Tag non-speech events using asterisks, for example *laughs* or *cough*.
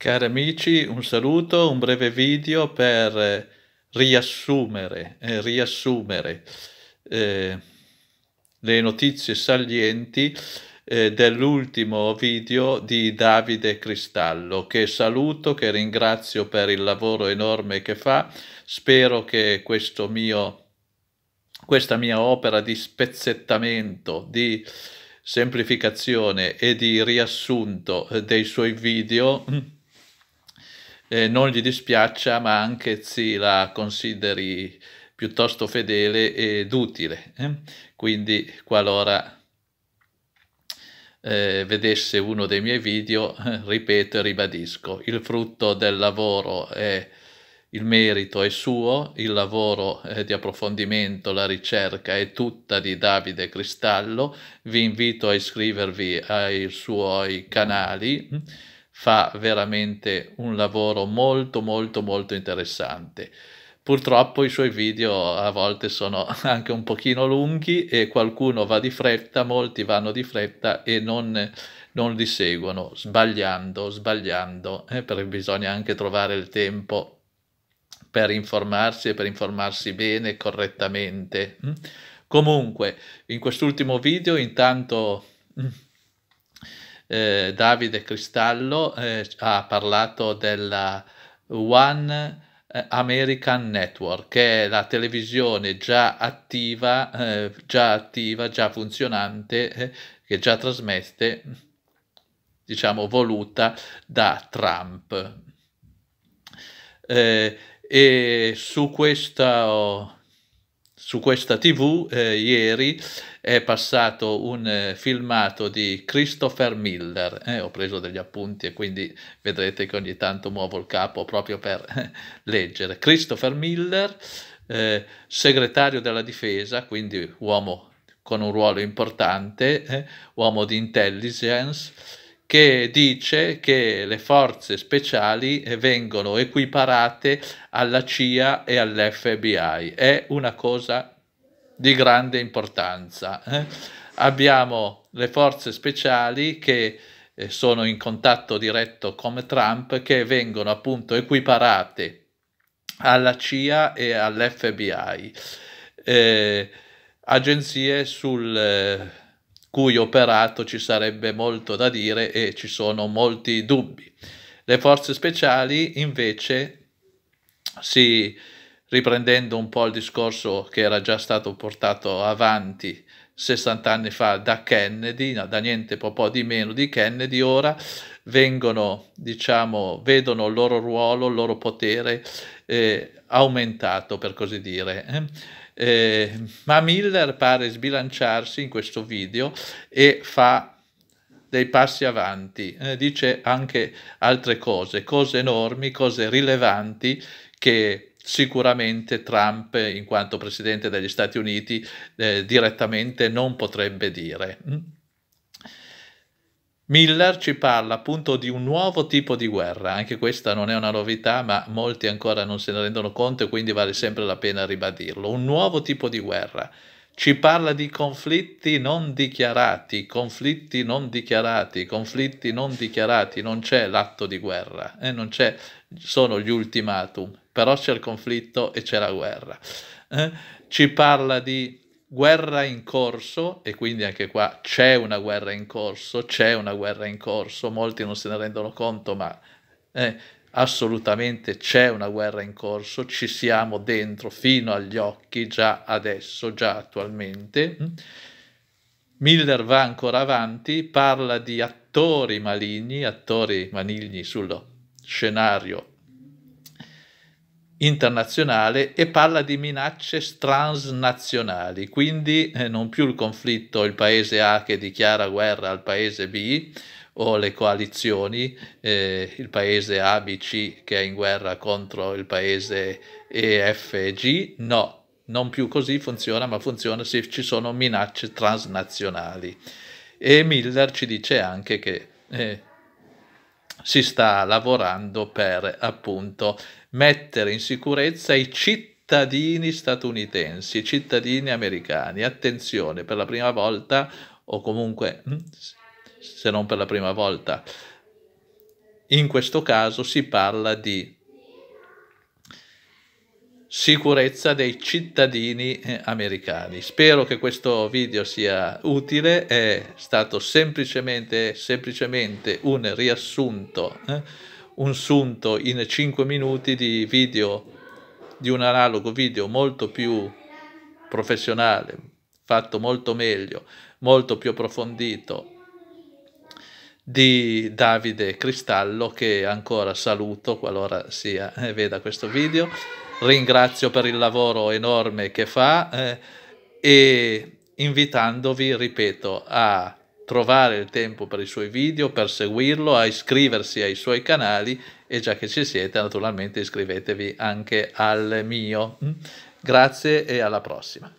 Cari amici, un saluto, un breve video per eh, riassumere, eh, riassumere eh, le notizie salienti eh, dell'ultimo video di Davide Cristallo, che saluto, che ringrazio per il lavoro enorme che fa. Spero che mio, questa mia opera di spezzettamento, di semplificazione e di riassunto eh, dei suoi video mm, eh, non gli dispiaccia, ma anche si la consideri piuttosto fedele ed utile. Eh? Quindi, qualora eh, vedesse uno dei miei video, eh, ripeto e ribadisco, il frutto del lavoro è il merito è suo, il lavoro di approfondimento, la ricerca è tutta di Davide Cristallo. Vi invito a iscrivervi ai suoi canali mm, fa veramente un lavoro molto molto molto interessante. Purtroppo i suoi video a volte sono *laughs* anche un pochino lunghi e qualcuno va di fretta, molti vanno di fretta e non, non li seguono, sbagliando, sbagliando, eh, perché bisogna anche trovare il tempo per informarsi e per informarsi bene correttamente. Mm. Comunque, in quest'ultimo video intanto mm, eh, Davide Cristallo eh, ha parlato della One eh, American Network, che è la televisione già attiva, eh, già attiva, già funzionante, eh, che già trasmette, diciamo, voluta da Trump. Eh, e su questo su questa tv eh, ieri è passato un eh, filmato di Christopher Miller, eh, ho preso degli appunti e quindi vedrete che ogni tanto muovo il capo proprio per eh, leggere. Christopher Miller, eh, segretario della difesa, quindi uomo con un ruolo importante, eh, uomo di intelligence, che dice che le forze speciali eh, vengono equiparate alla CIA e all'FBI. È una cosa di grande importanza. Eh? Abbiamo le forze speciali che eh, sono in contatto diretto con Trump, che vengono appunto equiparate alla CIA e all'FBI. Eh, agenzie sul... Eh, cui operato ci sarebbe molto da dire e ci sono molti dubbi. Le forze speciali invece si riprendendo un po' il discorso che era già stato portato avanti 60 anni fa da Kennedy, da niente po' di meno di Kennedy, ora vengono, diciamo, vedono il loro ruolo, il loro potere eh, aumentato, per così dire. Eh? Eh, ma Miller pare sbilanciarsi in questo video e fa dei passi avanti, eh, dice anche altre cose, cose enormi, cose rilevanti che sicuramente Trump, in quanto presidente degli Stati Uniti, eh, direttamente non potrebbe dire. Mm? Miller ci parla appunto di un nuovo tipo di guerra, anche questa non è una novità, ma molti ancora non se ne rendono conto e quindi vale sempre la pena ribadirlo. Un nuovo tipo di guerra. Ci parla di conflitti non dichiarati, conflitti non dichiarati, conflitti non dichiarati, non c'è l'atto di guerra, eh? non c'è, sono gli ultimatum, però c'è il conflitto e c'è la guerra. Eh? Ci parla di guerra in corso, e quindi anche qua c'è una guerra in corso, c'è una guerra in corso, molti non se ne rendono conto, ma eh, assolutamente c'è una guerra in corso, ci siamo dentro fino agli occhi già adesso, già attualmente. Mm. Miller va ancora avanti, parla di attori maligni, attori maligni sullo scenario internazionale e parla di minacce transnazionali, quindi eh, non più il conflitto il paese A che dichiara guerra al paese B o le coalizioni, eh, il paese A, B, C che è in guerra contro il paese E, F e G, no, non più così funziona, ma funziona se ci sono minacce transnazionali. E Miller ci dice anche che eh, si sta lavorando per appunto mettere in sicurezza i cittadini statunitensi, i cittadini americani. Attenzione, per la prima volta, o comunque mm, se non per la prima volta, in questo caso si parla di sicurezza dei cittadini eh, americani. Spero che questo video sia utile, è stato semplicemente, semplicemente un riassunto, eh? un sunto in 5 minuti di video, di un analogo video molto più professionale, fatto molto meglio, molto più approfondito, di Davide Cristallo che ancora saluto qualora sia eh, veda questo video. Ringrazio per il lavoro enorme che fa eh, e invitandovi, ripeto, a trovare il tempo per i suoi video, per seguirlo, a iscriversi ai suoi canali e già che ci siete naturalmente iscrivetevi anche al mio. Grazie e alla prossima.